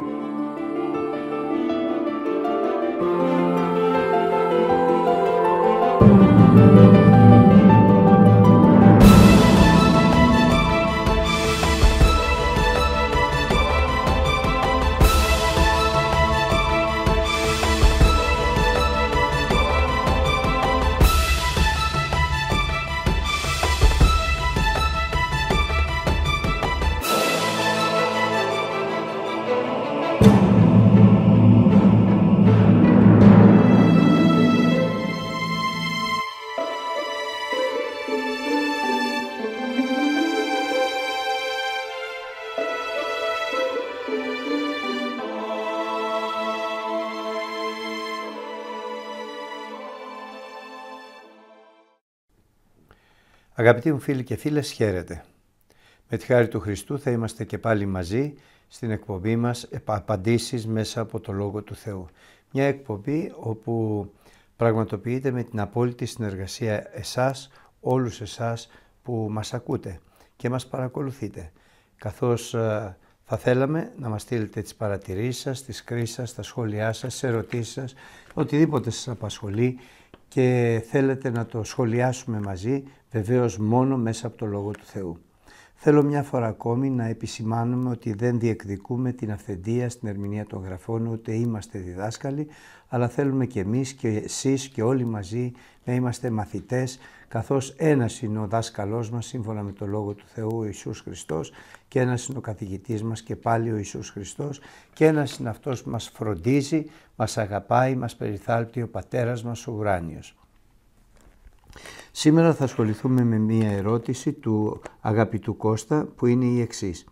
you Αγαπητοί μου φίλοι και φίλες, χαίρετε. Με τη χάρη του Χριστού θα είμαστε και πάλι μαζί στην εκπομπή μας «Απαντήσεις μέσα από το Λόγο του Θεού». Μια εκπομπή όπου πραγματοποιείται με την απόλυτη συνεργασία εσάς, όλους εσάς που μας ακούτε και μας παρακολουθείτε. Καθώς ε, θα θέλαμε να μας στείλετε τις παρατηρήσεις σας, τις κρίσεις σας, τα σχόλιά σας, τις ερωτήσεις σας, οτιδήποτε σας απασχολεί και θέλετε να το σχολιάσουμε μαζί, βεβαίως μόνο μέσα από το Λόγο του Θεού. Θέλω μια φορά ακόμη να επισημάνουμε ότι δεν διεκδικούμε την αυθεντία στην ερμηνεία των γραφών, ούτε είμαστε διδάσκαλοι, αλλά θέλουμε και εμείς και εσείς και όλοι μαζί να είμαστε μαθητές, καθώς ένας είναι ο δάσκαλός μας σύμφωνα με το Λόγο του Θεού ο Ιησούς Χριστός και ένας είναι ο καθηγητής μας και πάλι ο Ιησούς Χριστός και ένας είναι αυτός που μας φροντίζει, μας αγαπάει, μας περιθάλπτει ο Πατέρας μας ο Ουράνιος. Σήμερα θα ασχοληθούμε με μία ερώτηση του αγαπητού Κώστα που είναι η εξής.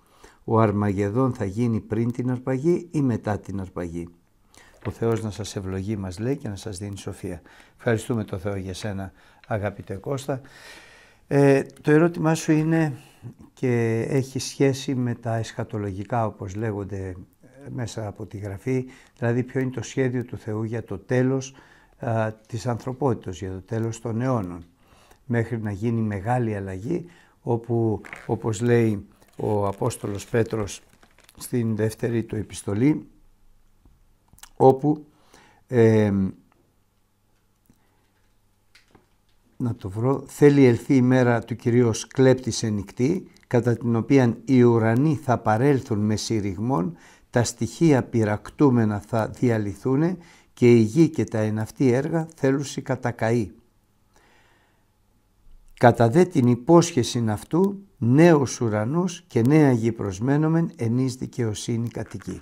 Ο Αρμαγεδόν θα γίνει πριν την αρπαγή ή μετά την αρπαγή. Ο Θεός να σας ευλογεί μας λέει και να σας δίνει σοφία. Ευχαριστούμε το Θεό για σένα αγαπητέ Κώστα. Ε, το ερώτημά σου είναι και έχει σχέση με τα εσχατολογικά όπως λέγονται ε, μέσα από τη Γραφή, δηλαδή ποιο είναι το σχέδιο του Θεού για το τέλος α, ε, της ανθρωπότητας, για το τέλος των αιώνων μέχρι να γίνει μεγάλη αλλαγή όπου όπως λέει ο Απόστολος Πέτρος στην δεύτερη του επιστολή όπου να το βρω, θέλει ελθεί η μέρα του Κυρίου κλέπτης ενικτή, κατά την οποία οι ουρανοί θα παρέλθουν με σύριγμον, τα στοιχεία πυρακτούμενα θα διαλυθούν και η γη και τα εναυτή έργα θέλουσι κατακαεί κατά δε την υπόσχεση αυτού νέος ουρανούς και νέα γη προσμένομεν εις δικαιοσύνη κατοικεί.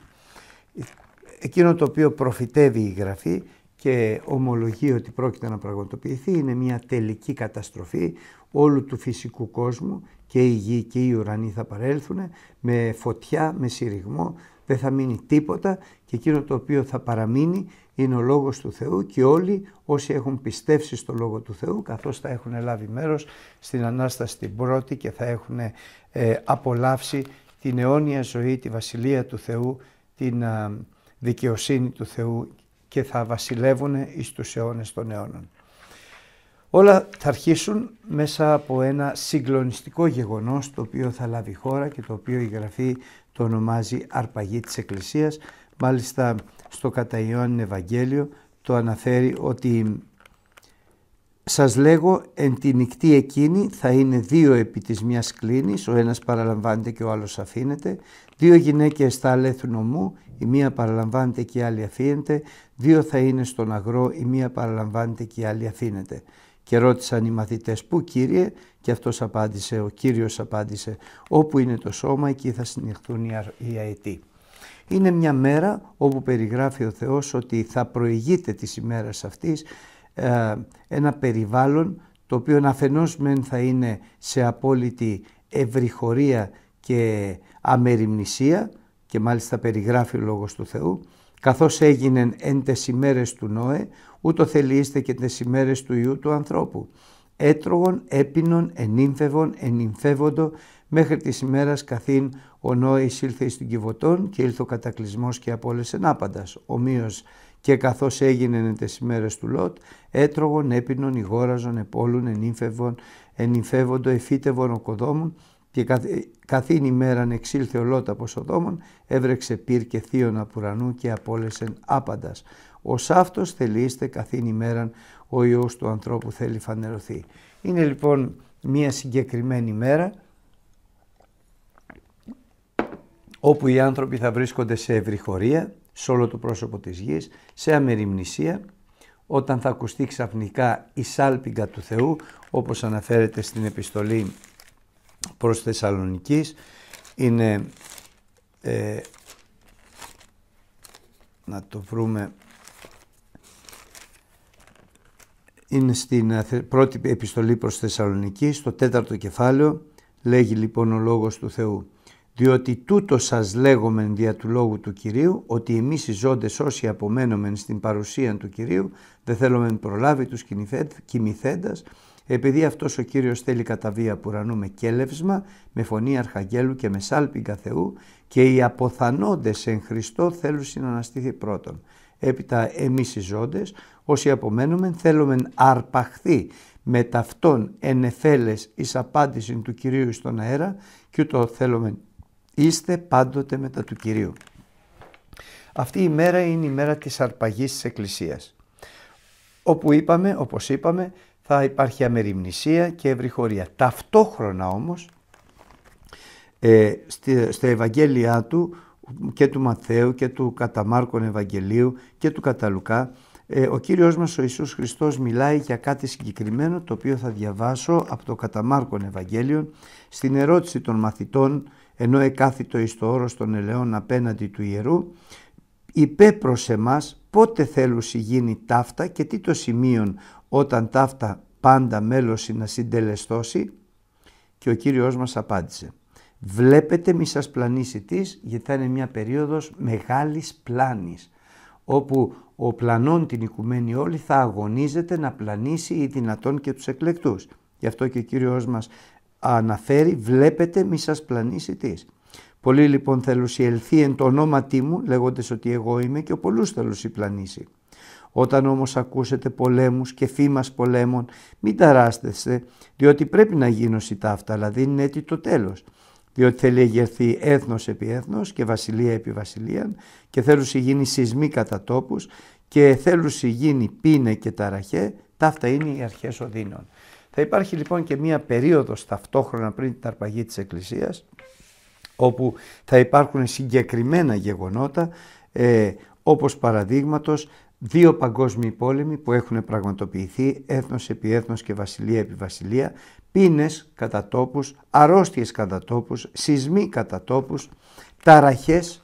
Εκείνο το οποίο προφητεύει η Γραφή και ομολογεί ότι πρόκειται να πραγματοποιηθεί είναι μια τελική καταστροφή όλου του φυσικού κόσμου και η γη και οι ουρανοί θα παρέλθουν με φωτιά, με συρριγμό, δεν θα μείνει τίποτα και εκείνο το οποίο θα παραμείνει είναι ο Λόγος του Θεού και όλοι όσοι έχουν πιστέψει στο Λόγο του Θεού καθώς θα έχουν λάβει μέρος στην Ανάσταση την πρώτη και θα έχουν ε, απολαύσει την αιώνια ζωή, τη Βασιλεία του Θεού, την δικαιοσύνη του Θεού και θα βασιλεύουν εις τους αιώνες των αιώνων. Όλα θα αρχίσουν μέσα από ένα συγκλονιστικό γεγονός το οποίο θα λάβει χώρα και το οποίο η Γραφή το ονομάζει αρπαγή της Εκκλησίας. Μάλιστα στο κατά Ιωάννη Ευαγγέλιο το αναφέρει ότι σας λέγω εν τη νυχτή εκείνη θα είναι δύο επί της μιας κλίνης, ο ένας παραλαμβάνεται και ο άλλος αφήνεται, δύο γυναίκες θα αλέθουν ομού, η μία παραλαμβάνεται και η άλλη αφήνεται, δύο θα είναι στον αγρό, η μία παραλαμβάνεται και η άλλη αφήνεται. Και ρώτησαν οι μαθητές «Πού Κύριε» και αυτός απάντησε, ο Κύριος απάντησε «Όπου είναι το σώμα εκεί θα συνοχθούν οι αετοί» είναι μια μέρα όπου περιγράφει ο Θεός ότι θα προηγείται της ημέρας αυτής ε, ένα περιβάλλον το οποίο αφενός μεν θα είναι σε απόλυτη ευρυχωρία και αμεριμνησία και μάλιστα περιγράφει ο Λόγος του Θεού καθώς έγινε εν τες ημέρες του Νόε ούτω θελείστε και τες ημέρες του Ιού του ανθρώπου έτρωγον, έπινον, ενύμφευον, ενυμφεύοντο, μέχρι της ημέρας καθήν ο Νόη ήλθε εις Κιβωτών και ήλθε ο κατακλυσμός και απόλυσε ενάπαντα. Ομοίως και καθώς έγινε τι ημέρες του Λότ, έτρωγον, έπινον, ηγόραζον, επόλουν, ενύμφευον, ενυμφεύοντο, εφύτευον ο κοδόμων, και ε, καθήν ημέραν εξήλθε ο Λότ από Σοδόμων, έβρεξε πυρ και θείον από ουρανού και απόλεσεν άπαντας. Ως αυτός θελείστε καθήν ημέραν ο Υιός του ανθρώπου θέλει φανερωθεί. Είναι λοιπόν μία συγκεκριμένη μέρα όπου οι άνθρωποι θα βρίσκονται σε ευρυχωρία, σε όλο το πρόσωπο της γης, σε αμεριμνησία, όταν θα ακουστεί ξαφνικά η σάλπιγγα του Θεού, όπως αναφέρεται στην επιστολή προς Θεσσαλονικής, είναι, ε, να το βρούμε είναι στην ε, πρώτη επιστολή προς Θεσσαλονική, στο τέταρτο κεφάλαιο, λέγει λοιπόν ο Λόγος του Θεού. Διότι τούτο σας λέγομεν δια του Λόγου του Κυρίου, ότι εμείς οι ζώντες όσοι απομένομεν στην παρουσία του Κυρίου, δεν θέλομεν προλάβει τους κοιμηθέντας, επειδή αυτός ο Κύριος θέλει κατά βία πουρανού με κέλευσμα, με φωνή αρχαγγέλου και με σάλπιγγα Θεού, και οι αποθανόντες εν Χριστώ θέλουν συναναστήθη πρώτον έπειτα εμείς οι ζώντες, όσοι απομένουμε θέλουμε αρπαχθεί με ταυτόν ενεφέλες εις απάντηση του Κυρίου στον αέρα και ούτω θέλουμε είστε πάντοτε μετά του Κυρίου. Αυτή η μέρα είναι η μέρα της αρπαγής της Εκκλησίας, όπου είπαμε, όπως είπαμε, θα υπάρχει αμεριμνησία και ευρυχωρία. Ταυτόχρονα όμως, ε, στα Ευαγγέλια του, και του Ματθαίου και του Καταμάρκων Ευαγγελίου και του Καταλουκά ε, ο Κύριος μας ο Ιησούς Χριστός μιλάει για κάτι συγκεκριμένο το οποίο θα διαβάσω από το Καταμάρκων Ευαγγέλιον Ευαγγέλιο στην ερώτηση των μαθητών ενώ εκάθιτο εις το όρος των ελαιών απέναντι του ιερού προς εμάς πότε θέλουσι γίνει ταύτα και τι το σημείο όταν ταύτα πάντα μέλωση να συντελεστώσει και ο Κύριος μας απάντησε Βλέπετε μη σας πλανήσει της, γιατί θα είναι μια περίοδος μεγάλης πλάνης, όπου ο πλανών την οικουμένη όλη θα αγωνίζεται να πλανήσει ή δυνατόν και τους εκλεκτούς. Γι' αυτό και ο Κύριος μας αναφέρει «βλέπετε μη σας πλανήσει της». Πολλοί λοιπόν θέλουσι ελθεί εν το ονόματί μου λέγοντα ότι εγώ είμαι και ο πολλούς θέλουσι πλανήσει. Όταν όμως ακούσετε πολέμους και φήμας πολέμων μην ταράστεστε διότι πρέπει να γίνωσι ταύτα, δηλαδή είναι έτσι το τέλος διότι θέλει εγερθεί έθνος επί έθνος και βασιλεία επί βασιλεία και θέλουσι γίνει σεισμοί κατά τόπους και θέλουσι γίνει πίνε και ταραχέ, αυτά είναι οι αρχές οδύνων. Θα υπάρχει λοιπόν και μία περίοδος ταυτόχρονα πριν την αρπαγή της Εκκλησίας όπου θα υπάρχουν συγκεκριμένα γεγονότα ε, όπως παραδείγματος δύο παγκόσμιοι πόλεμοι που έχουν πραγματοποιηθεί έθνος επί έθνος και βασιλεία επί βασιλεία πίνες κατά τόπους, αρρώστιες κατά τόπους, σεισμοί κατά τόπους, ταραχές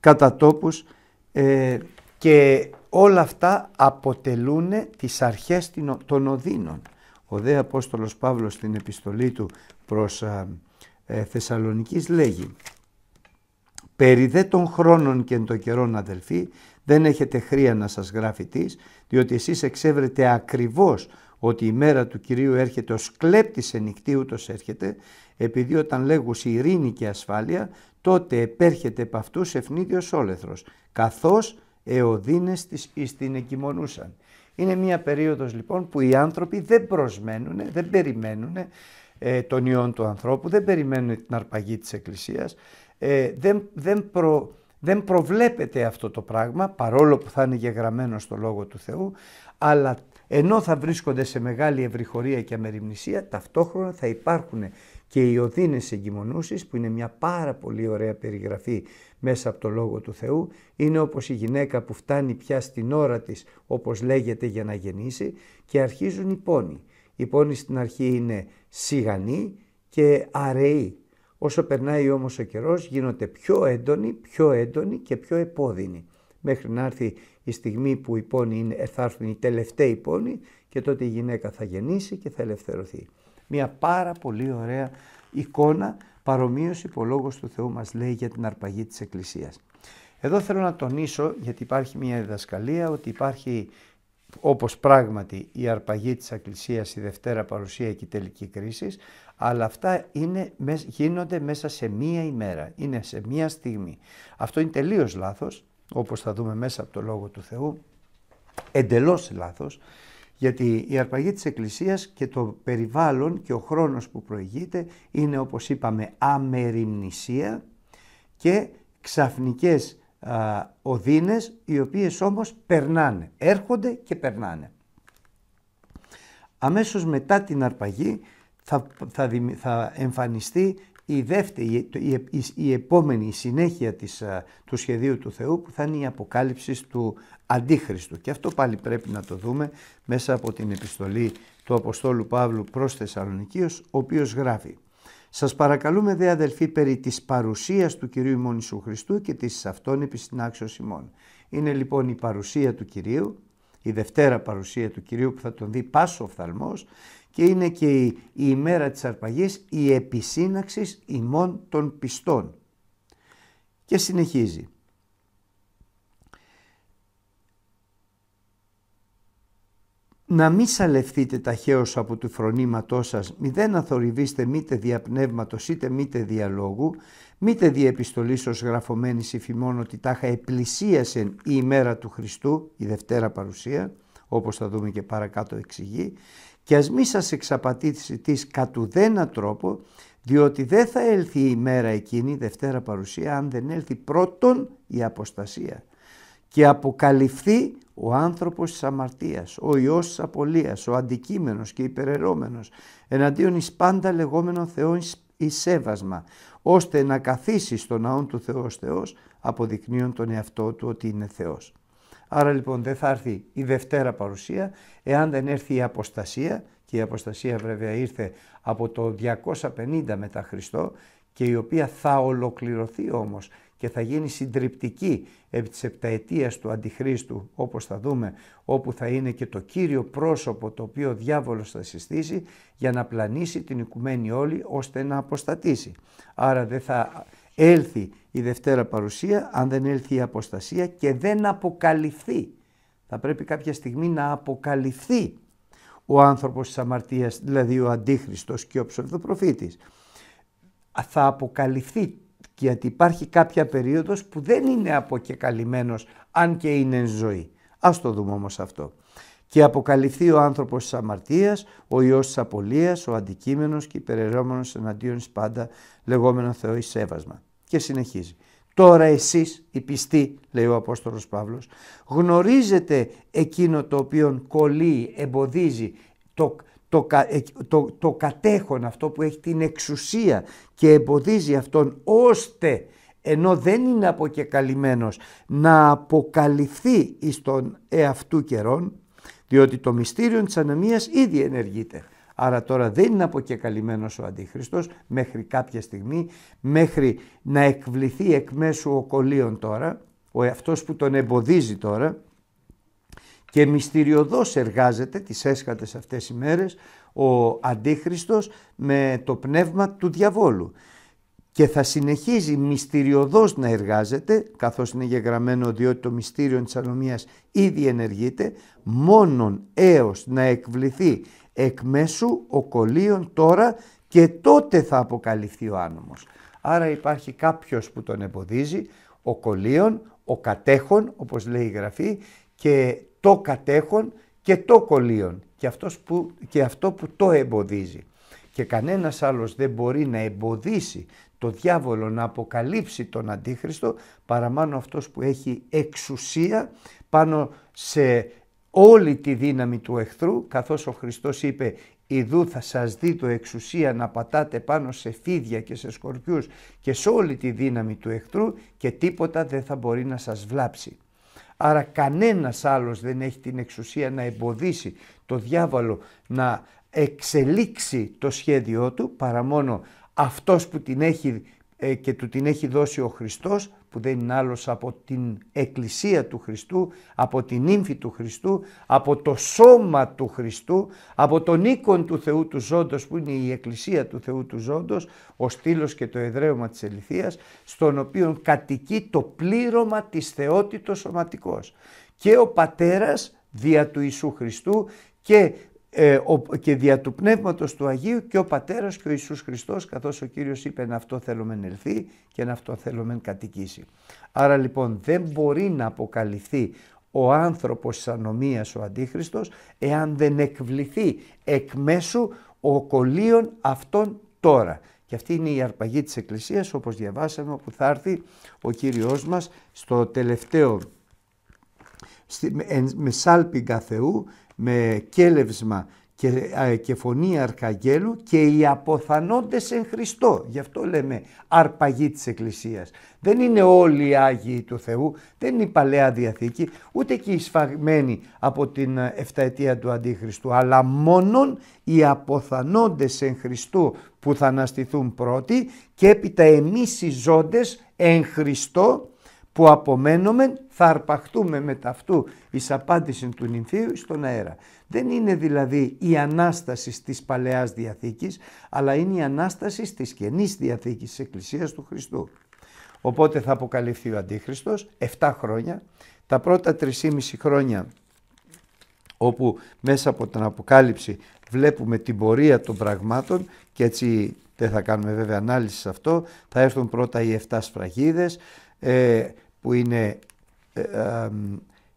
κατά τόπους ε, και όλα αυτά αποτελούν τις αρχές των Οδύνων. Ο δε Απόστολος Παύλος στην επιστολή του προς ε, Θεσσαλονικής λέγει «Περί δε των χρόνων και το καιρών αδελφοί δεν έχετε χρία να σας γράφει της, διότι εσείς εξέβρετε ακριβώς ότι η μέρα του Κυρίου έρχεται ως κλέπτης ενικτή ούτως έρχεται, επειδή όταν λέγουν ειρήνη και ασφάλεια, τότε επέρχεται επ' αυτούς ευνίδιος όλεθρος, καθώς εωδίνες της εις την εκειμονούσαν. Είναι μια περίοδος λοιπόν που οι άνθρωποι δεν προσμένουν, δεν περιμένουν ε, τον ιόν του ανθρώπου, δεν περιμένουν την αρπαγή της Εκκλησίας, ε, δεν, δεν, προ, δεν προβλέπεται αυτό το πράγμα, παρόλο που θα είναι γεγραμμένο στο Λόγο του Θεού, αλλά ενώ θα βρίσκονται σε μεγάλη ευρυχωρία και αμεριμνησία, ταυτόχρονα θα υπάρχουν και οι οδύνες εγκυμονούσεις που είναι μια πάρα πολύ ωραία περιγραφή μέσα από το Λόγο του Θεού. Είναι όπως η γυναίκα που φτάνει πια στην ώρα της όπως λέγεται για να γεννήσει και αρχίζουν οι πόνοι. Οι πόνοι στην αρχή είναι σιγανοί και αραιοί. Όσο περνάει όμως ο καιρός γίνονται πιο έντονοι, πιο έντονοι και πιο επώδυνοι μέχρι να έρθει η στιγμή που η πόνη είναι, θα έρθουν οι τελευταίοι πόνοι και τότε η γυναίκα θα γεννήσει και θα ελευθερωθεί. Μια πάρα πολύ ωραία εικόνα παρομοίωση που ο Λόγος του Θεού μας λέει για την αρπαγή της Εκκλησίας. Εδώ θέλω να τονίσω γιατί υπάρχει μια διδασκαλία ότι υπάρχει όπως πράγματι η αρπαγή της Εκκλησίας, η Δευτέρα Παρουσία και η Τελική Κρίση, αλλά αυτά είναι, γίνονται μέσα σε μία ημέρα, είναι σε μία στιγμή. Αυτό είναι τελείως λάθος όπως θα δούμε μέσα από το Λόγο του Θεού, εντελώς λάθος, γιατί η αρπαγή της Εκκλησίας και το περιβάλλον και ο χρόνος που προηγείται είναι όπως είπαμε αμεριμνησία και ξαφνικές α, οδύνες οι οποίες όμως περνάνε, έρχονται και περνάνε. Αμέσως μετά την αρπαγή θα, θα εμφανιστεί η, δεύτερη, η, η, επόμενη η συνέχεια της, του σχεδίου του Θεού που θα είναι η αποκάλυψη του Αντίχριστου. Και αυτό πάλι πρέπει να το δούμε μέσα από την επιστολή του Αποστόλου Παύλου προς Θεσσαλονικίος, ο οποίος γράφει «Σας παρακαλούμε δε αδελφοί περί της παρουσίας του Κυρίου ημών Ιησού Χριστού και της αυτών επισυνάξεως ημών». Είναι λοιπόν η παρουσία του Κυρίου η Δευτέρα παρουσία του Κυρίου που θα τον δει πάσο οφθαλμός και είναι και η, ημέρα της αρπαγής η επισύναξης ημών των πιστών. Και συνεχίζει. Να μη σαλευθείτε ταχαίως από του φρονήματός σας, μη δεν αθορυβήστε μήτε δια είτε μήτε διαλόγου, Μήτε δι' επιστολής γραφωμένης υφημών ότι τάχα επλησίασεν η ημέρα του Χριστού, η Δευτέρα Παρουσία, όπως θα δούμε και παρακάτω εξηγεί, και ας μη σας εξαπατήσει της κατ' ουδένα τρόπο, διότι δεν θα έλθει η ημέρα εκείνη, η Δευτέρα Παρουσία, αν δεν έλθει πρώτον η αποστασία και αποκαλυφθεί ο άνθρωπος της αμαρτίας, ο Υιός της απολίας, ο αντικείμενος και υπερερώμενος, εναντίον εις πάντα λεγόμενο Θεό εις ώστε να καθίσει στον ναόν του Θεός Θεός, αποδεικνύουν τον εαυτό του ότι είναι Θεός. Άρα λοιπόν δεν θα έρθει η Δευτέρα παρουσία, εάν δεν έρθει η Αποστασία, και η Αποστασία βέβαια ήρθε από το 250 μετά Χριστό, και η οποία θα ολοκληρωθεί όμως και θα γίνει συντριπτική επί της επταετίας του Αντιχρίστου όπως θα δούμε όπου θα είναι και το κύριο πρόσωπο το οποίο ο διάβολος θα συστήσει για να πλανήσει την οικουμένη όλη ώστε να αποστατήσει. Άρα δεν θα έλθει η Δευτέρα Παρουσία αν δεν έλθει η αποστασία και δεν αποκαλυφθεί. Θα πρέπει κάποια στιγμή να αποκαλυφθεί ο άνθρωπος της αμαρτίας, δηλαδή ο Αντίχριστος και ο ψευδοπροφήτης. Θα αποκαλυφθεί γιατί υπάρχει κάποια περίοδος που δεν είναι καλυμμένος αν και είναι ζωή. Ας το δούμε όμως αυτό. Και αποκαλυφθεί ο άνθρωπος της αμαρτίας, ο ιός της απολίας, ο αντικείμενος και υπερερώμενος εναντίον της πάντα λεγόμενο Θεό εις σέβασμα. Και συνεχίζει. Τώρα εσείς οι πιστοί, λέει ο Απόστολος Παύλος, γνωρίζετε εκείνο το οποίο κολλεί, εμποδίζει, το, το, το, το κατέχον αυτό που έχει την εξουσία και εμποδίζει αυτόν ώστε ενώ δεν είναι αποκεκαλυμμένος να αποκαλυφθεί εις τον εαυτού καιρόν διότι το μυστήριο της ανομίας ήδη ενεργείται. Άρα τώρα δεν είναι αποκεκαλυμμένος ο Αντίχριστος μέχρι κάποια στιγμή, μέχρι να εκβληθεί εκ μέσου ο κολλίων τώρα, ο αυτός που τον εμποδίζει τώρα, και μυστηριωδώς εργάζεται τις έσχατες αυτές οι μέρες ο Αντίχριστος με το πνεύμα του διαβόλου και θα συνεχίζει μυστηριωδώς να εργάζεται, καθώς είναι γεγραμμένο διότι το μυστήριο της ανομίας ήδη ενεργείται, μόνον έως να εκβληθεί εκ μέσου ο κολλίων τώρα και τότε θα αποκαλυφθεί ο άνομος. Άρα υπάρχει κάποιος που τον εμποδίζει, ο κολλίων, ο κατέχων όπως λέει η Γραφή και το κατέχον και το κολλείον και, αυτός που, και αυτό που το εμποδίζει. Και κανένας άλλος δεν μπορεί να εμποδίσει το διάβολο να αποκαλύψει τον Αντίχριστο παρά μόνο αυτός που έχει εξουσία πάνω σε όλη τη δύναμη του εχθρού καθώς ο Χριστός είπε «Ιδού θα σας το εξουσία να πατάτε πάνω σε φίδια και σε σκορπιούς και σε όλη τη δύναμη του εχθρού και τίποτα δεν θα μπορεί να σας βλάψει». Άρα κανένας άλλος δεν έχει την εξουσία να εμποδίσει το διάβαλο να εξελίξει το σχέδιό του παρά μόνο αυτός που την έχει ε, και του την έχει δώσει ο Χριστός που δεν είναι άλλος από την εκκλησία του Χριστού, από την ύμφη του Χριστού, από το σώμα του Χριστού, από τον οίκον του Θεού του Ζώντος που είναι η εκκλησία του Θεού του Ζώντος, ο στήλος και το εδραίωμα της Ελιθίας, στον οποίο κατοικεί το πλήρωμα της θεότητος σωματικός. Και ο Πατέρας δια του Ιησού Χριστού και ε, και δια του Πνεύματος του Αγίου και ο Πατέρας και ο Ιησούς Χριστός καθώς ο Κύριος είπε να αυτό θέλουμε να ελθεί και να αυτό θέλουμε να κατοικήσει. Άρα λοιπόν δεν μπορεί να αποκαλυφθεί ο άνθρωπος της ανομίας ο Αντίχριστος εάν δεν εκβληθεί εκ μέσου ο κολλίων αυτών τώρα. Και αυτή είναι η αρπαγή της Εκκλησίας όπως διαβάσαμε που θα έρθει ο Κύριος μας στο τελευταίο με σάλπιγγα Θεού με κέλευσμα και, και φωνή αρκαγέλου και οι αποθανόντες εν Χριστώ. Γι' αυτό λέμε αρπαγή της Εκκλησίας. Δεν είναι όλοι οι Άγιοι του Θεού, δεν είναι η Παλαιά Διαθήκη, ούτε και οι σφαγμένοι από την ε, εφταετία του Αντίχριστου, αλλά μόνον οι αποθανόντες εν Χριστού που θα αναστηθούν πρώτοι και έπειτα εμείς οι ζώντες εν Χριστώ που απομένουμε θα αρπαχτούμε με ταυτού εις απάντηση του νυμφίου στον αέρα. Δεν είναι δηλαδή η Ανάσταση της Παλαιάς Διαθήκης, αλλά είναι η Ανάσταση της Καινής Διαθήκης της Εκκλησίας του Χριστού. Οπότε θα αποκαλυφθεί ο Αντίχριστος 7 χρόνια, τα πρώτα 3,5 χρόνια όπου μέσα από την Αποκάλυψη βλέπουμε την πορεία των πραγμάτων και έτσι δεν θα κάνουμε βέβαια ανάλυση σε αυτό, θα έρθουν πρώτα οι 7 σφραγίδες, ε, που είναι ε, ε,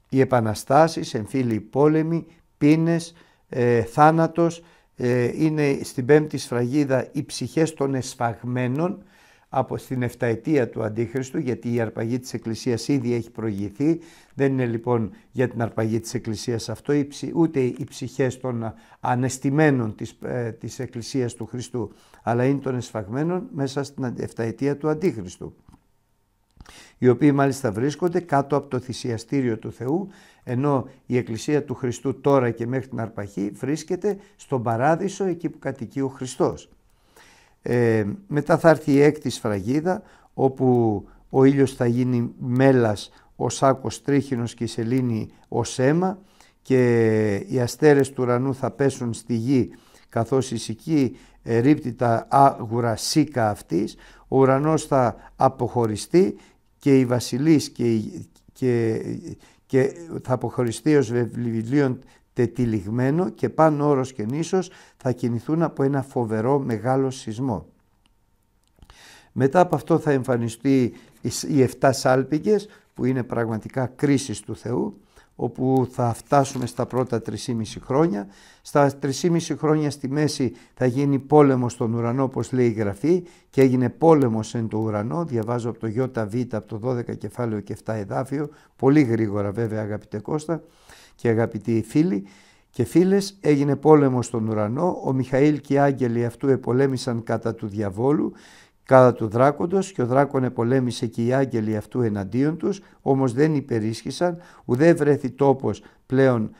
οι επαναστάσεις, εμφύλοι πόλεμοι, πίνες, ε, θάνατος, ε, είναι στην πέμπτη σφραγίδα οι ψυχές των εσφαγμένων από στην εφταετία του Αντίχριστου, γιατί η αρπαγή της Εκκλησίας ήδη έχει προηγηθεί. Δεν είναι λοιπόν για την αρπαγή της Εκκλησίας αυτό, ούτε οι ψυχές των ανεστημένων της, ε, της Εκκλησίας του Χριστού, αλλά είναι των εσφαγμένων μέσα στην εφταετία του Αντίχριστου οι οποίοι μάλιστα βρίσκονται κάτω από το θυσιαστήριο του Θεού, ενώ η Εκκλησία του Χριστού τώρα και μέχρι την Αρπαχή βρίσκεται στον Παράδεισο εκεί που κατοικεί ο Χριστός. Ε, μετά θα έρθει η έκτη σφραγίδα όπου ο ήλιος θα γίνει μέλας, ο σάκος τρίχινος και η σελήνη ως αίμα και οι αστέρες του ουρανού θα πέσουν στη γη καθώς η σική ρίπτει τα άγουρα σίκα αυτής, ο ουρανός θα αποχωριστεί και η βασιλής και, και, και θα αποχωριστεί ως βιβλίων τετυλιγμένο και πάνω όρος και νήσος θα κινηθούν από ένα φοβερό μεγάλο σεισμό. Μετά από αυτό θα εμφανιστεί οι 7 σάλπικες που είναι πραγματικά κρίσεις του Θεού όπου θα φτάσουμε στα πρώτα 3,5 χρόνια. Στα 3,5 χρόνια στη μέση θα γίνει πολεμο στον ουρανό όπως λέει η Γραφή και έγινε πόλεμος εν το ουρανό, διαβάζω από το ΙΒ από το 12 κεφάλαιο και 7 εδάφιο, πολύ γρήγορα βέβαια αγαπητέ Κώστα και αγαπητοί φίλοι και φίλες έγινε πόλεμος στον ουρανό, ο Μιχαήλ και οι άγγελοι αυτού επολέμησαν κατά του διαβόλου κατά του δράκοντος και ο δράκον επολέμησε και οι άγγελοι αυτού εναντίον τους, όμως δεν υπερίσχυσαν, ουδέ βρέθη τόπος πλέον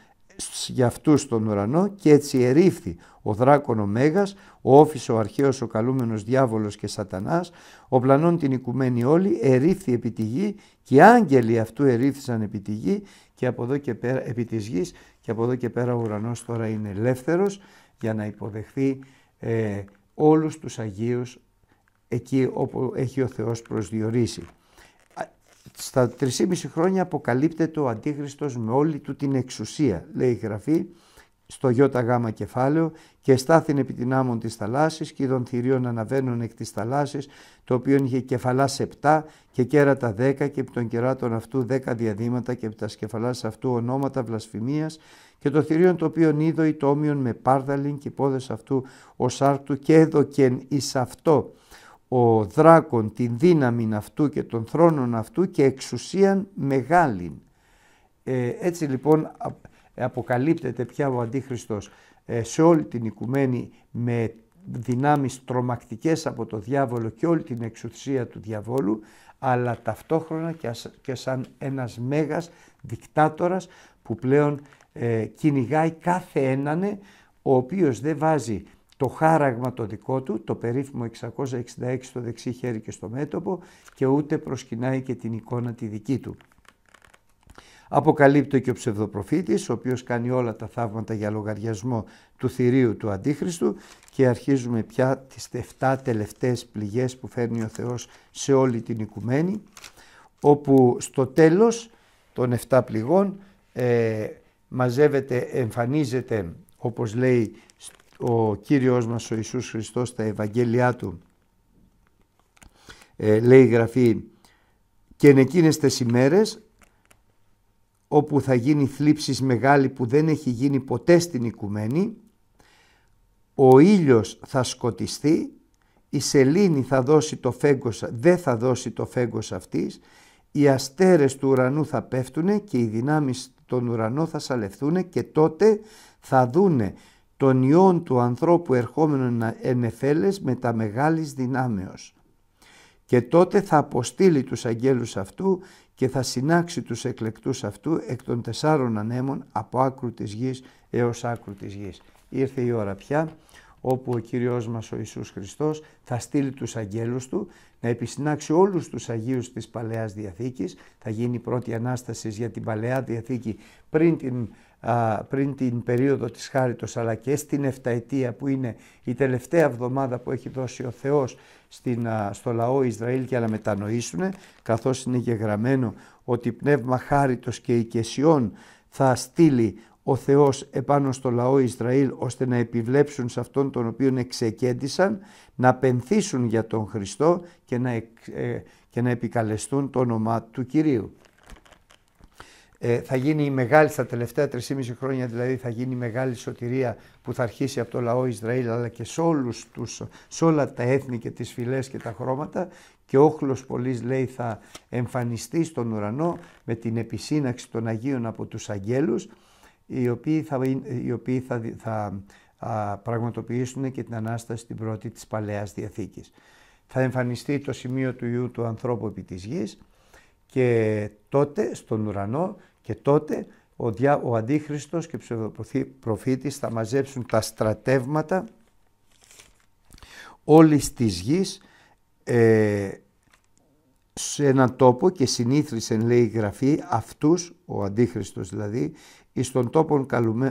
για αυτούς στον ουρανό και έτσι ερήφθη ο δράκον ο Μέγας, ο όφης ο αρχαίος ο καλούμενος διάβολος και σατανάς, ο πλανών την οικουμένη όλη, ερήφθη επί τη γη και οι άγγελοι αυτού ερήφθησαν επί τη γη και από εδώ και πέρα, επί της γης και από εδώ και πέρα ο ουρανός τώρα είναι ελεύθερος για να υποδεχθεί ε, όλους τους Αγίους εκεί όπου έχει ο Θεός προσδιορίσει. Στα 3,5 χρόνια αποκαλύπτεται ο Αντίχριστος με όλη του την εξουσία, λέει η Γραφή, στο ΙΓ κεφάλαιο και στάθην επί την άμμον της θαλάσσης και των θηρίων αναβαίνουν εκ της θαλάσσης το οποίο είχε κεφαλά 7 και κέρατα δέκα και επί των κεράτων αυτού δέκα διαδήματα και επί τα σκεφαλάς αυτού ονόματα βλασφημίας και το θηρίον το οποίο είδω η με πάρδαλιν και πόδες αυτού ο σάρτου και έδωκεν εις αυτό ο δράκον την δύναμη αυτού και των θρόνων αυτού και εξουσίαν μεγάλην. Ε, έτσι λοιπόν αποκαλύπτεται πια ο Αντίχριστος ε, σε όλη την οικουμένη με δυνάμεις τρομακτικές από το διάβολο και όλη την εξουσία του διαβόλου αλλά ταυτόχρονα και σαν ένας μέγας δικτάτορας που πλέον ε, κυνηγάει κάθε έναν ο οποίος δεν βάζει το χάραγμα το δικό του, το περίφημο 666 στο δεξί χέρι και στο μέτωπο και ούτε προσκυνάει και την εικόνα τη δική του. Αποκαλύπτει και ο ψευδοπροφήτης, ο οποίος κάνει όλα τα θαύματα για λογαριασμό του θηρίου του Αντίχριστου και αρχίζουμε πια τις 7 τελευταίες πληγές που φέρνει ο Θεός σε όλη την οικουμένη, όπου στο τέλος των 7 πληγών ε, μαζεύεται, εμφανίζεται όπως λέει ο Κύριος μας ο Ιησούς Χριστός στα Ευαγγέλια Του ε, λέει η Γραφή «Και εν εκείνες τις ημέρες όπου θα γίνει θλίψης μεγάλη που δεν έχει γίνει ποτέ στην οικουμένη, ο ήλιος θα σκοτιστεί, η σελήνη θα δώσει το φέγγος, δεν θα δώσει το φέγγος αυτής, οι αστέρες του ουρανού θα πέφτουνε και οι δυνάμεις των ουρανών θα σαλευθούν και τότε θα δούνε τον ιών του ανθρώπου ερχόμενων ενεφέλες με τα μεγάλης δυνάμεως. Και τότε θα αποστείλει τους αγγέλους αυτού και θα συνάξει τους εκλεκτούς αυτού εκ των τεσσάρων ανέμων από άκρου της γης έως άκρου της γης. Ήρθε η ώρα πια όπου ο Κύριος μας ο Ιησούς Χριστός θα στείλει τους αγγέλους του να επισυνάξει όλους τους Αγίους της Παλαιάς Διαθήκης, θα γίνει η πρώτη Ανάστασης για την Παλαιά Διαθήκη πριν την πριν την περίοδο της Χάριτος αλλά και στην εφταετία που είναι η τελευταία εβδομάδα που έχει δώσει ο Θεός στην, στο λαό Ισραήλ για να μετανοήσουν καθώς είναι γεγραμμένο ότι πνεύμα Χάριτος και οικεσιών θα στείλει ο Θεός επάνω στο λαό Ισραήλ ώστε να επιβλέψουν σε αυτόν τον οποίο εξεκέντησαν, να πενθήσουν για τον Χριστό και να, ε, και να επικαλεστούν το όνομά του Κυρίου. Ε, θα γίνει η μεγάλη, στα τελευταία 3,5 χρόνια δηλαδή, θα γίνει η μεγάλη σωτηρία που θα αρχίσει από το λαό Ισραήλ αλλά και σε, όλους τους, όλα τα έθνη και τις φυλές και τα χρώματα και όχλος πολλής λέει θα εμφανιστεί στον ουρανό με την επισύναξη των Αγίων από τους Αγγέλους οι οποίοι θα, οι οποίοι θα, θα α, πραγματοποιήσουν και την Ανάσταση την πρώτη της Παλαιάς Διαθήκης. Θα εμφανιστεί το σημείο του Ιού του ανθρώπου επί της γης και τότε στον ουρανό και τότε ο, διά, ο Αντίχριστος και ψευδοπροφήτης θα μαζέψουν τα στρατεύματα όλης της γης ε, σε έναν τόπο και συνήθρισεν λέει η Γραφή αυτούς, ο Αντίχριστος δηλαδή, εις τον τόπο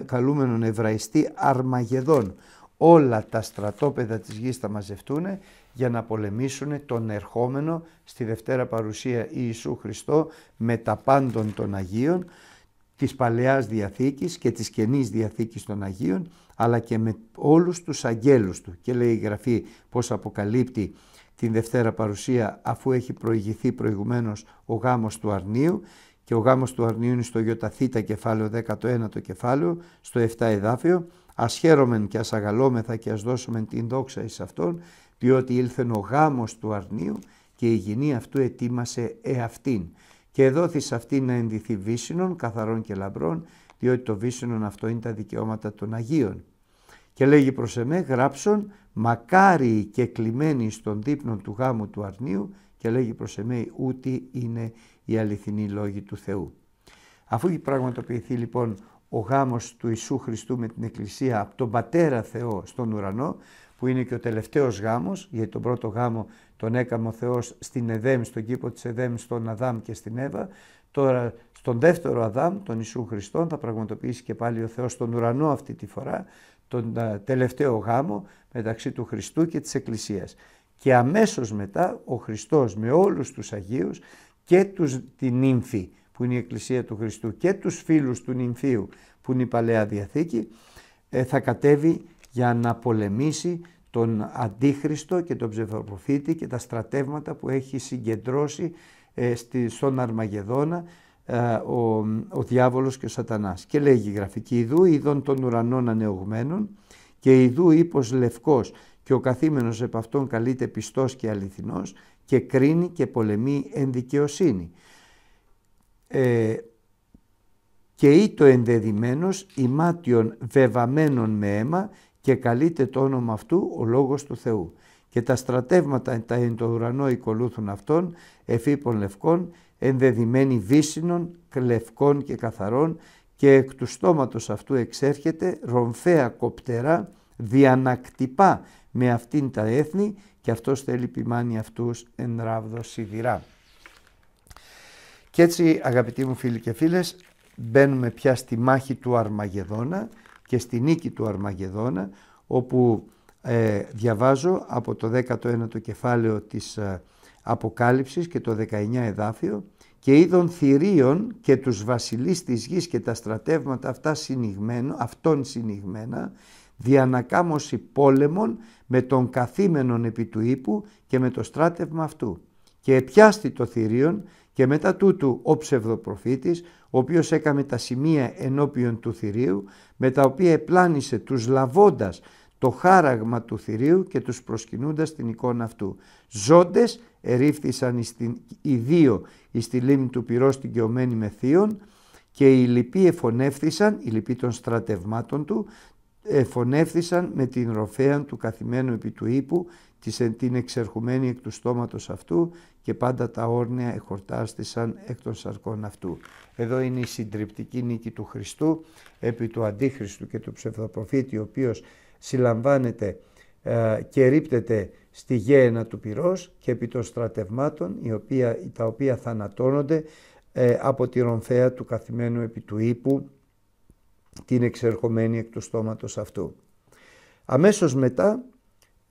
καλούμενον Εβραϊστή Αρμαγεδόν. Όλα τα στρατόπεδα της γης θα μαζευτούν για να πολεμήσουν τον ερχόμενο στη Δευτέρα Παρουσία Ιησού Χριστό με τα πάντων των Αγίων της Παλαιάς Διαθήκης και της Καινής Διαθήκης των Αγίων αλλά και με όλους τους αγγέλους του και λέει η Γραφή πως αποκαλύπτει την Δευτέρα Παρουσία αφού έχει προηγηθεί προηγουμένως ο γάμος του Αρνίου και ο γάμος του Αρνίου είναι στο Ιωταθήτα κεφάλαιο 19 19ο κεφάλαιο, στο 7 εδάφιο, ας χαίρομεν και ας αγαλώμεθα και ας δώσουμε την δόξα εις Αυτόν, διότι ήλθεν ο γάμος του αρνίου και η γηνή αυτού ετοίμασε εαυτήν. Και εδόθη αυτήν να ενδυθεί βύσινον, καθαρών και λαμπρών, διότι το βύσινον αυτό είναι τα δικαιώματα των Αγίων. Και λέγει προς εμέ γράψον μακάρι και κλειμένη στον δείπνο του γάμου του αρνίου και λέγει προς εμέ ούτι είναι η αληθινή λόγη του Θεού. Αφού έχει πραγματοποιηθεί λοιπόν ο γάμος του Ιησού Χριστού με την Εκκλησία από τον Πατέρα Θεό στον ουρανό, που είναι και ο τελευταίος γάμος, γιατί τον πρώτο γάμο τον έκαμε ο Θεός στην Εδέμ, στον κήπο της Εδέμ, στον Αδάμ και στην Εύα. Τώρα στον δεύτερο Αδάμ, τον Ιησού Χριστόν, θα πραγματοποιήσει και πάλι ο Θεός στον ουρανό αυτή τη φορά, τον τελευταίο γάμο μεταξύ του Χριστού και της Εκκλησίας. Και αμέσως μετά ο Χριστός με όλους τους Αγίους και τους, την νύμφη που είναι η Εκκλησία του Χριστού και τους φίλους του νυμφίου που είναι η Παλαιά Διαθήκη ε, θα κατέβει για να πολεμήσει τον Αντίχριστο και τον ψευδοπροφήτη και τα στρατεύματα που έχει συγκεντρώσει ε, στη, στον Αρμαγεδόνα ε, ο, ο διάβολος και ο σατανάς. Και λέγει η γραφική «Ιδού ειδών των ουρανών ανεωγμένων και ειδού ύπος λευκός και ο καθήμενος επ' αυτόν καλείται πιστός και αληθινός και κρίνει και πολεμεί εν δικαιοσύνη. Ε, και ήτο ενδεδειμένος ημάτιον βεβαμένον με αίμα και καλείται το όνομα αυτού ο Λόγος του Θεού. Και τα στρατεύματα τα εν το ουρανό οικολούθουν αυτών, εφήπων λευκών, ενδεδειμένοι βύσινων, κλευκών και καθαρών, και εκ του στόματος αυτού εξέρχεται ρομφαία κοπτερά, διανακτυπά με αυτήν τα έθνη, και αυτός θέλει ποιμάνει αυτούς εν ράβδο σιδηρά. Και έτσι αγαπητοί μου φίλοι και φίλες, μπαίνουμε πια στη μάχη του Αρμαγεδόνα, και στη νίκη του Αρμαγεδόνα όπου ε, διαβάζω από το 19ο κεφάλαιο της ε, Αποκάλυψης και το 19 εδάφιο και είδων θηρίων και τους βασιλείς της γης και τα στρατεύματα αυτά συνηγμένο, αυτών συνηγμένα διανακάμωση πόλεμων με τον καθήμενον επί του ύπου και με το στράτευμα αυτού και επιάστη το θηρίον και μετά τούτου ο ψευδοπροφήτης, ο οποίος έκαμε τα σημεία ενώπιον του θηρίου, με τα οποία επλάνησε τους λαβώντας το χάραγμα του θηρίου και τους προσκυνούντας την εικόνα αυτού. Ζώντες ερήφθησαν οι δύο εις τη λίμνη του πυρός την κεωμένη με θείον και οι λοιποί εφωνεύθησαν, οι λοιποί των στρατευμάτων του, εφωνεύθησαν με την ροφέα του καθημένου επί του ύπου την εξερχουμένη εκ του στόματος αυτού και πάντα τα όρνια εχορτάστησαν εκ των σαρκών αυτού. Εδώ είναι η συντριπτική νίκη του Χριστού επί του Αντίχριστου και του ψευδοπροφήτη ο οποίος συλλαμβάνεται ε, και ρίπτεται στη γένα του πυρός και επί των στρατευμάτων η οποία, τα οποία θανατώνονται ε, από τη ρομφαία του καθημένου επί του ύπου την εξερχομένη εκ του στόματος αυτού. Αμέσως μετά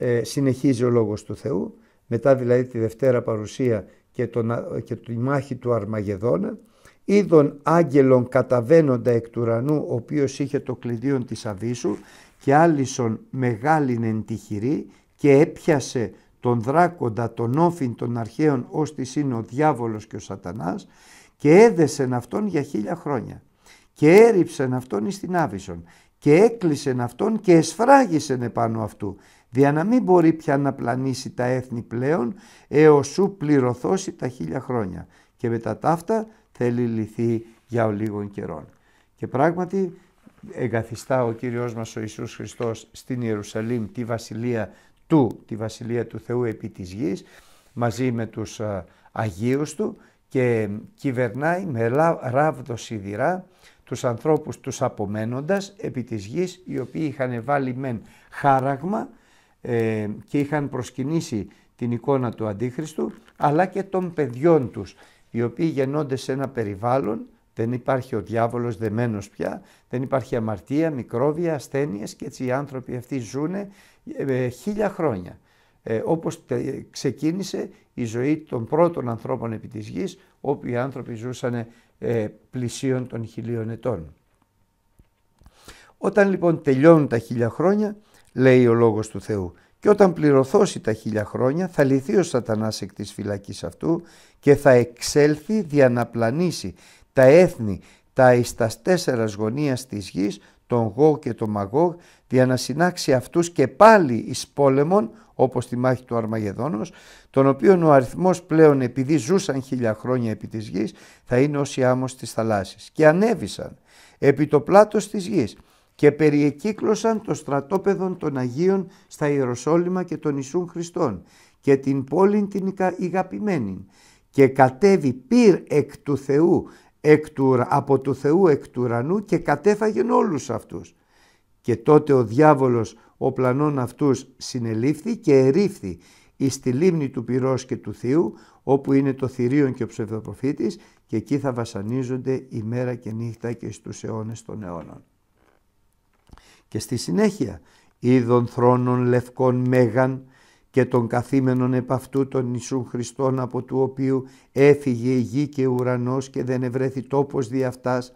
ε, συνεχίζει ο Λόγος του Θεού, μετά δηλαδή τη Δευτέρα Παρουσία και, τον, και τη μάχη του Αρμαγεδόνα, είδων άγγελων καταβαίνοντα εκ του ουρανού, ο οποίος είχε το κλειδίον της Αβίσου, και άλυσον μεγάλην εν τυχηρή, και έπιασε τον δράκοντα τον όφιν των αρχαίων ως της είναι ο διάβολος και ο σατανάς και έδεσεν αυτόν για χίλια χρόνια και έριψεν αυτόν εις την Άβυσον και έκλεισεν αυτόν και εσφράγισεν επάνω αυτού δια να μην μπορεί πια να πλανήσει τα έθνη πλέον, έως σου πληρωθώσει τα χίλια χρόνια και μετά ταύτα θέλει λυθεί για ο λίγων καιρών. Και πράγματι εγκαθιστά ο Κύριος μας ο Ιησούς Χριστός στην Ιερουσαλήμ τη βασιλεία του, τη βασιλεία του Θεού επί της γης, μαζί με τους Αγίους του και κυβερνάει με ράβδο σιδηρά τους ανθρώπους τους απομένοντας επί της γης οι οποίοι είχαν βάλει μεν χάραγμα ε, και είχαν προσκυνήσει την εικόνα του Αντίχριστου, αλλά και των παιδιών τους, οι οποίοι γεννώνται σε ένα περιβάλλον, δεν υπάρχει ο διάβολος δεμένος πια, δεν υπάρχει αμαρτία, μικρόβια, ασθένειες και έτσι οι άνθρωποι αυτοί ζούνε ε, χίλια χρόνια. Ε, όπως ξεκίνησε η ζωή των πρώτων ανθρώπων επί της γης, όπου οι άνθρωποι ζούσαν πλησίων των χιλίων ετών. Όταν λοιπόν τελειώνουν τα χίλια χρόνια, λέει ο Λόγος του Θεού. Και όταν πληρωθώσει τα χίλια χρόνια θα λυθεί ο σατανάς εκ της φυλακής αυτού και θα εξέλθει να πλανήσει τα έθνη, τα εις τας τέσσερας γωνίας της γης, τον Γό και τον Μαγό, συνάξει αυτούς και πάλι εις πόλεμον, όπως τη μάχη του Αρμαγεδόνος, τον οποίον ο αριθμός πλέον επειδή ζούσαν χίλια χρόνια επί της γης, θα είναι όσοι άμμος της θαλάσσης. Και ανέβησαν επί το πλάτος της γης και περιεκύκλωσαν το στρατόπεδο των Αγίων στα Ιεροσόλυμα και των Ιησούν Χριστών και την πόλη την ηγαπημένη και κατέβη πυρ εκ του Θεού, εκ του, από του Θεού εκ του ουρανού και κατέφαγεν όλους αυτούς. Και τότε ο διάβολος ο πλανών αυτούς συνελήφθη και ερήφθη εις τη λίμνη του πυρός και του Θείου όπου είναι το θηρίον και ο ψευδοπροφήτης και εκεί θα βασανίζονται ημέρα και νύχτα και στους αιώνες των αιώνων. Και στη συνέχεια είδων θρόνων λευκών μέγαν και των καθήμενων επ' αυτού των Ιησούν Χριστών από του οποίου έφυγε η γη και ουρανός και δεν ευρέθη τόπος δι' αυτάς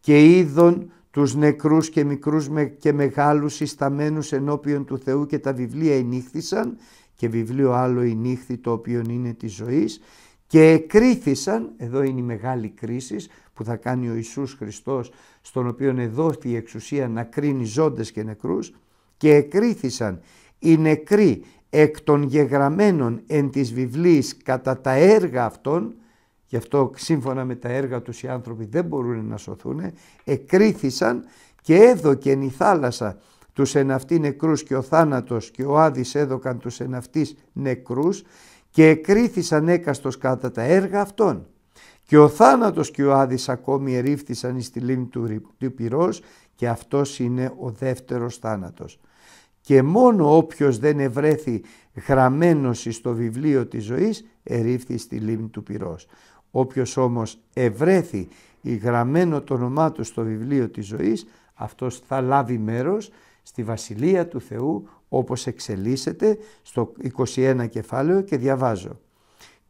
και είδων τους νεκρούς και μικρούς και μεγάλους συσταμένους ενώπιον του Θεού και τα βιβλία ενήχθησαν και βιβλίο άλλο ενήχθη το οποίο είναι της ζωής και εκρίθησαν, εδώ είναι η μεγάλη κρίση που θα κάνει ο Ιησούς Χριστός, στον οποίο εδόθη η εξουσία να κρίνει ζώντες και νεκρούς, και εκρίθησαν οι νεκροί εκ των γεγραμμένων εν της βιβλής κατά τα έργα αυτών, γι' αυτό σύμφωνα με τα έργα τους οι άνθρωποι δεν μπορούν να σωθούν, εκρίθησαν και έδωκεν η θάλασσα τους εν αυτή νεκρούς και ο θάνατος και ο Άδης έδωκαν τους εν νεκρούς και εκρίθησαν έκαστος κατά τα έργα αυτών. Και ο θάνατος και ο Άδης ακόμη ερήφθησαν στη τη λίμνη του, του πυρός και αυτός είναι ο δεύτερος θάνατος. Και μόνο όποιος δεν ευρέθη γραμμένος στο βιβλίο της ζωής ερήφθη στη λίμνη του πυρός. Όποιος όμως ευρέθη η γραμμένο το όνομά του στο βιβλίο της ζωής αυτός θα λάβει μέρος στη Βασιλεία του Θεού όπως εξελίσσεται στο 21 κεφάλαιο και διαβάζω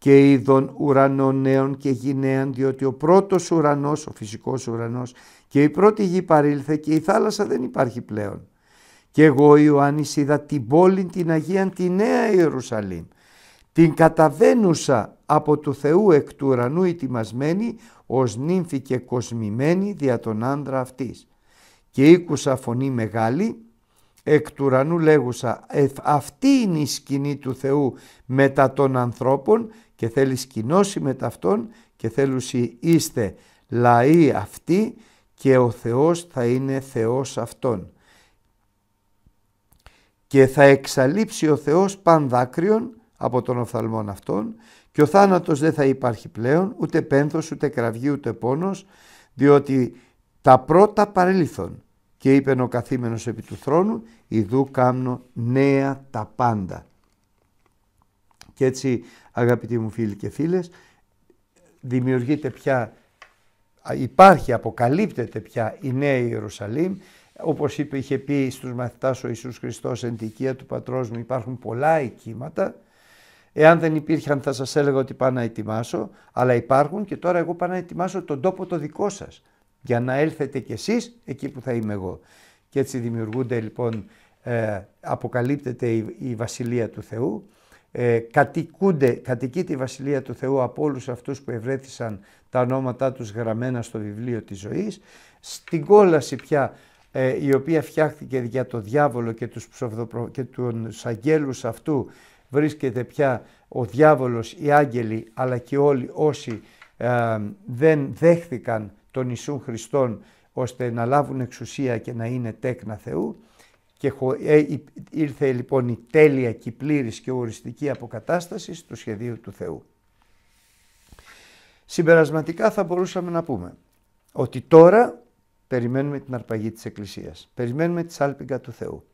και είδων ουρανών νέων και γυναίων, διότι ο πρώτος ουρανός, ο φυσικός ουρανός και η πρώτη γη παρήλθε και η θάλασσα δεν υπάρχει πλέον. Και εγώ Ιωάννης είδα την πόλη την Αγία τη Νέα Ιερουσαλήμ, την καταβαίνουσα από του Θεού εκ του ουρανού ετοιμασμένη ως νύμφη και κοσμημένη δια τον άντρα αυτής. Και ήκουσα φωνή μεγάλη εκ του ουρανού λέγουσα αυτή είναι η σκηνή του Θεού μετά των ανθρώπων και θέλεις κοινώσει με ταυτόν και θέλουσι είστε λαοί αυτοί και ο Θεός θα είναι Θεός αυτόν. Και θα εξαλείψει ο Θεός παν δάκρυον από τον οφθαλμόν αυτών και ο θάνατος δεν θα υπάρχει πλέον ούτε πένθος ούτε κραυγή ούτε πόνος διότι τα πρώτα παρέλθον και είπε ο καθήμενος επί του θρόνου «Ιδού κάμνο νέα τα πάντα». Και έτσι αγαπητοί μου φίλοι και φίλες δημιουργείται πια, υπάρχει, αποκαλύπτεται πια η Νέα Ιερουσαλήμ όπως είπε, είχε πει στους μαθητάς ο Ιησούς Χριστός εν του πατρός μου υπάρχουν πολλά οικήματα Εάν δεν υπήρχαν θα σας έλεγα ότι πάω να ετοιμάσω, αλλά υπάρχουν και τώρα εγώ πάω να ετοιμάσω τον τόπο το δικό σας, για να έλθετε κι εσείς εκεί που θα είμαι εγώ. Και έτσι δημιουργούνται λοιπόν, ε, αποκαλύπτεται η, η Βασιλεία του Θεού ε, κατοικούνται, Βασιλεία του Θεού από όλους αυτούς που ευρέθησαν τα ονόματά τους γραμμένα στο βιβλίο της ζωής, στην κόλαση πια ε, η οποία φτιάχτηκε για το διάβολο και τους, ψευδοπρο... και τους αγγέλους αυτού βρίσκεται πια ο διάβολος, οι άγγελοι αλλά και όλοι όσοι ε, δεν δέχθηκαν τον Ιησού Χριστόν ώστε να λάβουν εξουσία και να είναι τέκνα Θεού και ε, ήρθε λοιπόν η τέλεια και η πλήρης και οριστική αποκατάσταση του σχεδίου του Θεού. Συμπερασματικά θα μπορούσαμε να πούμε ότι τώρα περιμένουμε την αρπαγή της Εκκλησίας, περιμένουμε τη σάλπιγγα του Θεού,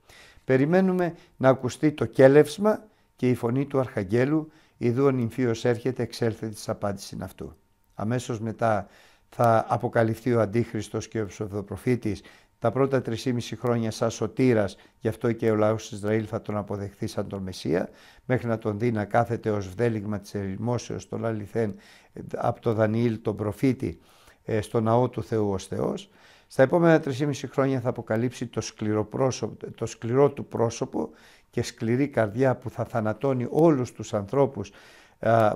περιμένουμε να ακουστεί το κέλευσμα και η φωνή του Αρχαγγέλου «Ιδού ο νυμφίος έρχεται, εξέλθε της απάντησης αυτού». Αμέσως μετά θα αποκαλυφθεί ο Αντίχριστος και ο ψοδοπροφήτης, τα πρώτα 3,5 χρόνια σαν σωτήρας, γι' αυτό και ο λαός του Ισραήλ θα τον αποδεχθεί σαν τον Μεσσία, μέχρι να τον δει να κάθεται ως βδέλιγμα της ερημόσεως των αληθέν από τον Δανιήλ τον προφήτη ε, στο ναό του Θεού ως Θεός. Στα επόμενα 3,5 χρόνια θα αποκαλύψει το σκληρό, το σκληρό του πρόσωπο και σκληρή καρδιά που θα θανατώνει όλους τους ανθρώπους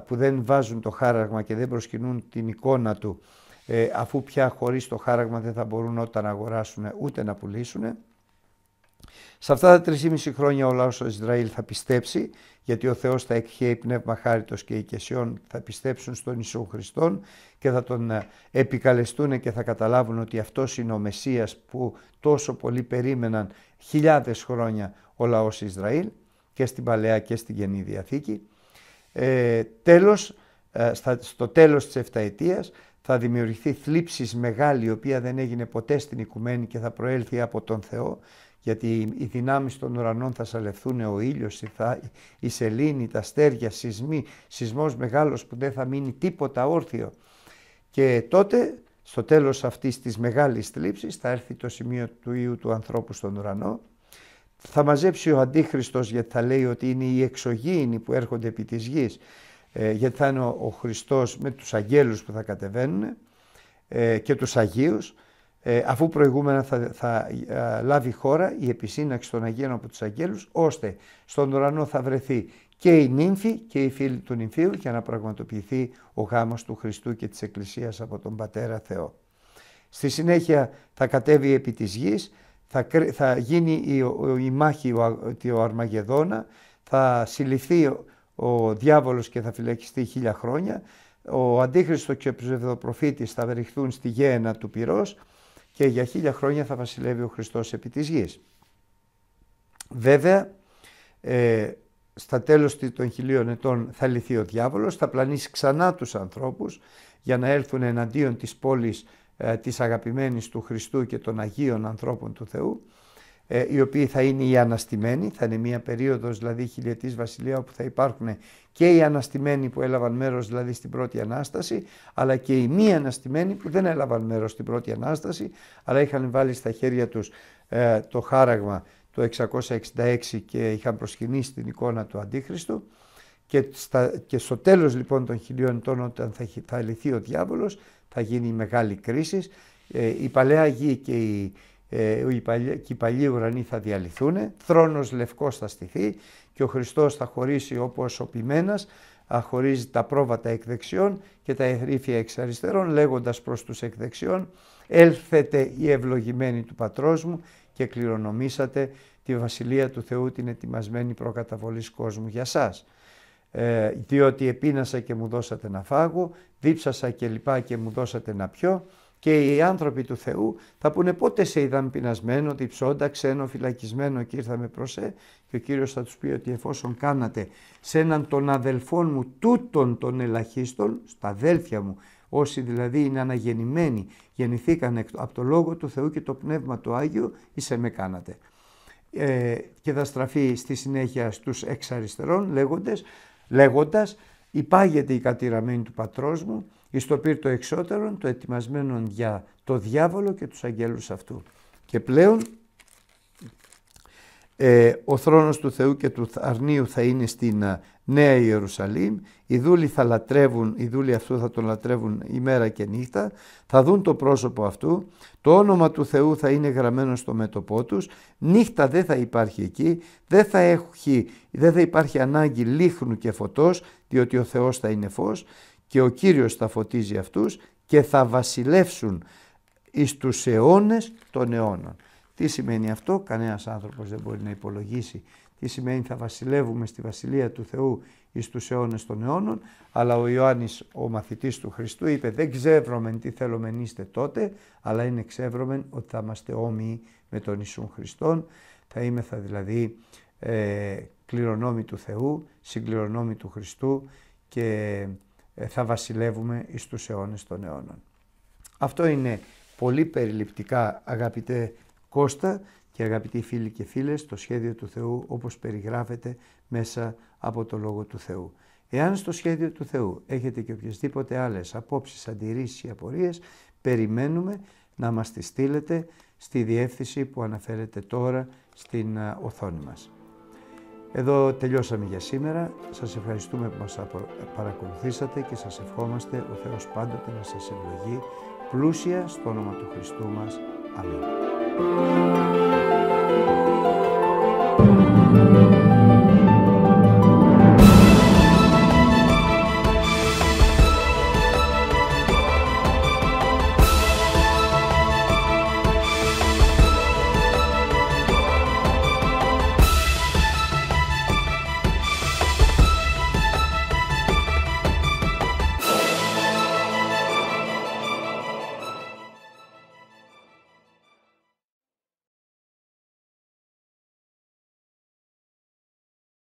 που δεν βάζουν το χάραγμα και δεν προσκυνούν την εικόνα του ε, αφού πια χωρίς το χάραγμα δεν θα μπορούν όταν αγοράσουν ούτε να πουλήσουν. Σε αυτά τα 3,5 χρόνια ο λαός του Ισραήλ θα πιστέψει, γιατί ο Θεός θα εκχέει πνεύμα χάριτος και οικεσιών, θα πιστέψουν στον Ιησού Χριστόν και θα τον ε, επικαλεστούν και θα καταλάβουν ότι αυτός είναι ο Μεσσίας που τόσο πολύ περίμεναν χιλιάδες χρόνια ο λαός Ισραήλ και στην Παλαιά και στην Καινή Διαθήκη. Ε, τέλος, ε, στο τέλος της εφταετίας θα δημιουργηθεί θλίψης μεγάλη η οποία δεν έγινε ποτέ στην οικουμένη και θα προέλθει από τον Θεό γιατί οι δυνάμεις των ουρανών θα σαλευθούν, ο ήλιος, η, θα, η σελήνη, τα στέρια, σεισμοί, σεισμός μεγάλος που δεν θα μείνει τίποτα όρθιο. Και τότε στο τέλος αυτής της μεγάλης θλίψης θα έρθει το σημείο του Ιού του ανθρώπου στον ουρανό. Θα μαζέψει ο Αντίχριστος γιατί θα λέει ότι είναι οι εξωγήινοι που έρχονται επί της γης ε, γιατί θα είναι ο, Χριστός με τους αγγέλους που θα κατεβαίνουν ε, και τους Αγίους, ε, αφού προηγούμενα θα, θα ε, λάβει χώρα η επισύναξη των Αγίων από τους Αγγέλους, ώστε στον ουρανό θα βρεθεί και η νύμφη και η φίλη του νυμφίου για να πραγματοποιηθεί ο γάμος του Χριστού και της Εκκλησίας από τον Πατέρα Θεό. Στη συνέχεια θα κατέβει επί της γης, θα, θα γίνει η, η μάχη του Αρμαγεδόνα, θα συλληφθεί ο διάβολος και θα φυλακιστεί χίλια χρόνια, ο Αντίχριστος και ο ψευδοπροφήτης θα ρηχθούν στη γένα του πυρός και για χίλια χρόνια θα βασιλεύει ο Χριστός επί της γης. Βέβαια, ε, στα τέλος των χιλίων ετών θα λυθεί ο διάβολος, θα πλανήσει ξανά τους ανθρώπους για να έλθουν εναντίον της πόλης ε, της αγαπημένης του Χριστού και των Αγίων ανθρώπων του Θεού ε, οι οποίοι θα είναι οι αναστημένοι, θα είναι μια περίοδος δηλαδή χιλιετής βασιλεία όπου θα υπάρχουν και οι αναστημένοι που έλαβαν μέρος δηλαδή στην πρώτη Ανάσταση αλλά και οι μη αναστημένοι που δεν έλαβαν μέρος στην πρώτη Ανάσταση αλλά είχαν βάλει στα χέρια τους ε, το χάραγμα το 666 και είχαν προσκυνήσει την εικόνα του Αντίχριστου και, στα, και στο τέλος λοιπόν των χιλίων ετών όταν θα, θα λυθεί ο διάβολος θα γίνει η μεγάλη κρίση. Ε, η Παλαιά Γη και η ε, και οι παλιοί ουρανοί θα διαλυθούν, θρόνος λευκός θα στηθεί και ο Χριστός θα χωρίσει όπως ο ποιμένας, χωρίζει τα πρόβατα εκ δεξιών και τα εθρίφια εξ αριστερών, λέγοντας προς τους εκ δεξιών, έλθετε οι ευλογημένοι του Πατρός μου και κληρονομήσατε τη Βασιλεία του Θεού την ετοιμασμένη προκαταβολής κόσμου για σας. Ε, διότι επίνασα και μου δώσατε να φάγω, δίψασα και λοιπά και μου δώσατε να πιω, και οι άνθρωποι του Θεού θα πούνε πότε σε είδαν πεινασμένο, διψώντα, ξένο, φυλακισμένο και ήρθαμε προς σε και ο Κύριος θα τους πει ότι εφόσον κάνατε σε έναν των αδελφών μου τούτων των ελαχίστων, στα αδέλφια μου, όσοι δηλαδή είναι αναγεννημένοι, γεννηθήκαν από το Λόγο του Θεού και το Πνεύμα του Άγιο, είσαι με κάνατε. Ε, και θα στραφεί στη συνέχεια στους εξαριστερών λέγοντες, λέγοντας «Υπάγεται η κατηραμένη του πατρός μου, εις το το εξώτερον, το ετοιμασμένον για το διάβολο και τους αγγέλους αυτού. Και πλέον ε, ο θρόνος του Θεού και του αρνίου θα είναι στην ε, Νέα Ιερουσαλήμ, οι δούλοι, θα λατρεύουν, οι δούλοι αυτού θα τον λατρεύουν ημέρα και νύχτα, θα δουν το πρόσωπο αυτού, το όνομα του Θεού θα είναι γραμμένο στο μέτωπό τους, νύχτα δεν θα υπάρχει εκεί, δεν θα, έχει, δεν θα υπάρχει ανάγκη λίχνου και φωτός, διότι ο Θεός θα είναι φως, και ο Κύριος θα φωτίζει αυτούς και θα βασιλεύσουν εις τους αιώνες των αιώνων. Τι σημαίνει αυτό, κανένας άνθρωπος δεν μπορεί να υπολογίσει. Τι σημαίνει θα βασιλεύουμε στη Βασιλεία του Θεού εις τους αιώνες των αιώνων, αλλά ο Ιωάννης ο μαθητής του Χριστού είπε δεν ξεύρωμεν τι θέλομεν είστε τότε, αλλά είναι ξεύρωμεν ότι θα είμαστε όμοιοι με τον Ιησού Χριστόν, θα είμεθα δηλαδή ε, κληρονόμοι του Θεού, συγκληρονόμοι του Χριστού και ε, θα βασιλεύουμε εις τους αιώνες των αιώνων. Αυτό είναι πολύ περιληπτικά αγαπητέ Κώστα και αγαπητοί φίλοι και φίλες το σχέδιο του Θεού όπως περιγράφεται μέσα από το Λόγο του Θεού. Εάν στο σχέδιο του Θεού έχετε και οποιασδήποτε άλλες απόψεις, αντιρρήσεις ή απορίες, περιμένουμε να μας τις στείλετε στη διεύθυνση που αναφέρεται τώρα στην οθόνη μας. Εδώ τελειώσαμε για σήμερα. Σας ευχαριστούμε που μας παρακολουθήσατε και σας ευχόμαστε ο Θεός πάντοτε να σας ευλογεί πλούσια στο όνομα του Χριστού μας. Αμήν.